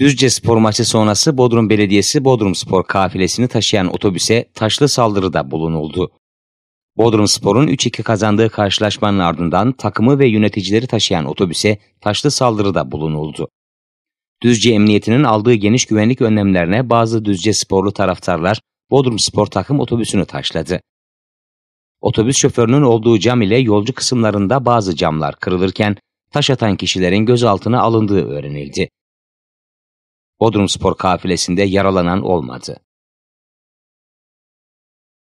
Düzce Spor maçı sonrası Bodrum Belediyesi Bodrum Spor kafilesini taşıyan otobüse taşlı saldırıda bulunuldu. Bodrum Spor'un 3-2 kazandığı karşılaşmanın ardından takımı ve yöneticileri taşıyan otobüse taşlı saldırıda bulunuldu. Düzce Emniyeti'nin aldığı geniş güvenlik önlemlerine bazı Düzce Sporlu taraftarlar Bodrum Spor takım otobüsünü taşladı. Otobüs şoförünün olduğu cam ile yolcu kısımlarında bazı camlar kırılırken taş atan kişilerin gözaltına alındığı öğrenildi spor kafilesinde yaralanan olmadı.